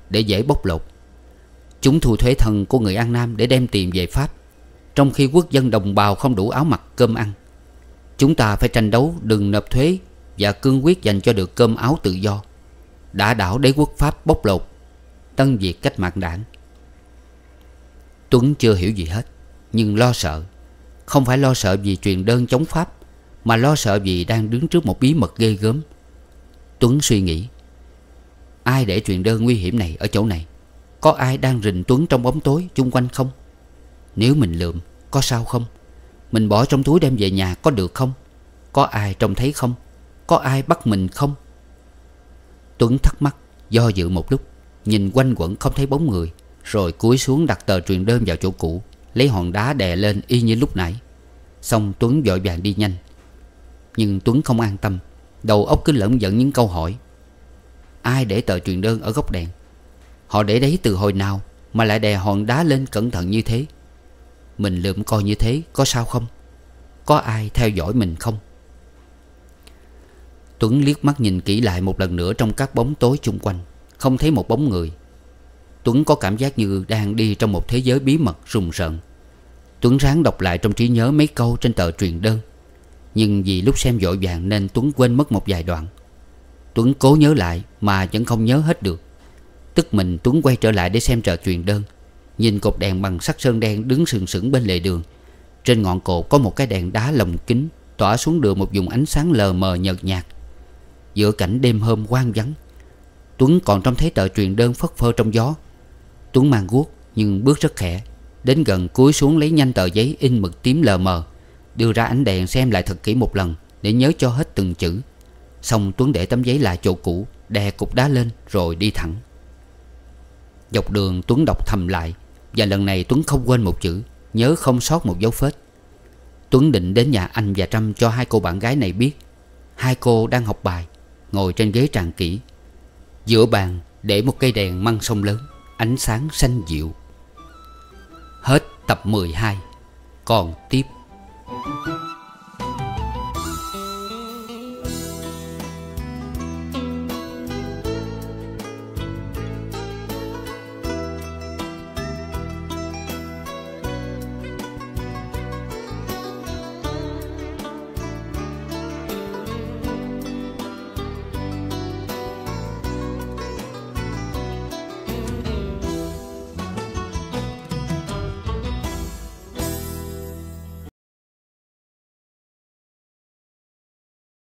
Để dễ bóc lột Chúng thu thuế thần của người An Nam để đem tiền về Pháp Trong khi quốc dân đồng bào không đủ áo mặc cơm ăn Chúng ta phải tranh đấu đừng nộp thuế Và cương quyết dành cho được cơm áo tự do Đã đảo đế quốc Pháp bóc lột Tân diệt cách mạng đảng Tuấn chưa hiểu gì hết Nhưng lo sợ không phải lo sợ vì truyền đơn chống Pháp Mà lo sợ vì đang đứng trước một bí mật ghê gớm Tuấn suy nghĩ Ai để truyền đơn nguy hiểm này ở chỗ này Có ai đang rình Tuấn trong bóng tối chung quanh không Nếu mình lượm Có sao không Mình bỏ trong túi đem về nhà có được không Có ai trông thấy không Có ai bắt mình không Tuấn thắc mắc Do dự một lúc Nhìn quanh quẩn không thấy bóng người Rồi cúi xuống đặt tờ truyền đơn vào chỗ cũ Lấy hòn đá đè lên y như lúc nãy Xong Tuấn vội vàng đi nhanh Nhưng Tuấn không an tâm Đầu óc cứ lẫn dẫn những câu hỏi Ai để tờ truyền đơn ở góc đèn Họ để đấy từ hồi nào Mà lại đè hòn đá lên cẩn thận như thế Mình lượm coi như thế Có sao không Có ai theo dõi mình không Tuấn liếc mắt nhìn kỹ lại một lần nữa Trong các bóng tối chung quanh Không thấy một bóng người Tuấn có cảm giác như đang đi trong một thế giới bí mật rùng rợn Tuấn ráng đọc lại trong trí nhớ mấy câu trên tờ truyền đơn Nhưng vì lúc xem vội vàng nên Tuấn quên mất một vài đoạn Tuấn cố nhớ lại mà vẫn không nhớ hết được Tức mình Tuấn quay trở lại để xem tờ truyền đơn Nhìn cột đèn bằng sắt sơn đen đứng sừng sững bên lề đường Trên ngọn cột có một cái đèn đá lồng kính Tỏa xuống đường một vùng ánh sáng lờ mờ nhợt nhạt Giữa cảnh đêm hôm quang vắng Tuấn còn trông thấy tờ truyền đơn phất phơ trong gió Tuấn mang guốc nhưng bước rất khẽ Đến gần cúi xuống lấy nhanh tờ giấy in mực tím lờ mờ Đưa ra ánh đèn xem lại thật kỹ một lần Để nhớ cho hết từng chữ Xong Tuấn để tấm giấy lại chỗ cũ Đè cục đá lên rồi đi thẳng Dọc đường Tuấn đọc thầm lại Và lần này Tuấn không quên một chữ Nhớ không sót một dấu phết Tuấn định đến nhà anh và Trâm cho hai cô bạn gái này biết Hai cô đang học bài Ngồi trên ghế tràn kỹ Giữa bàn để một cây đèn măng sông lớn Ánh sáng xanh dịu Hết tập 12 Còn tiếp